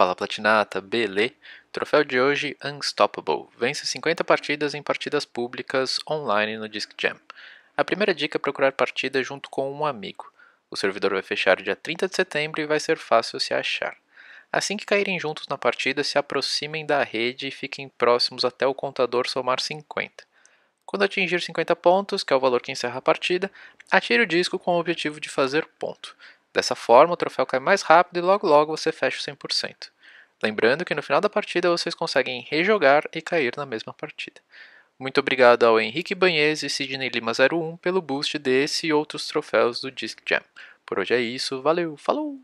Fala Platinata, Belê. Troféu de hoje Unstoppable. Vence 50 partidas em partidas públicas online no Disc Jam. A primeira dica é procurar partida junto com um amigo. O servidor vai fechar dia 30 de setembro e vai ser fácil se achar. Assim que caírem juntos na partida, se aproximem da rede e fiquem próximos até o contador somar 50. Quando atingir 50 pontos, que é o valor que encerra a partida, atire o disco com o objetivo de fazer ponto. Dessa forma, o troféu cai mais rápido e logo logo você fecha o 100%. Lembrando que no final da partida vocês conseguem rejogar e cair na mesma partida. Muito obrigado ao Henrique Banhese e Sidney Lima 01 pelo boost desse e outros troféus do Disc Jam. Por hoje é isso, valeu, falou!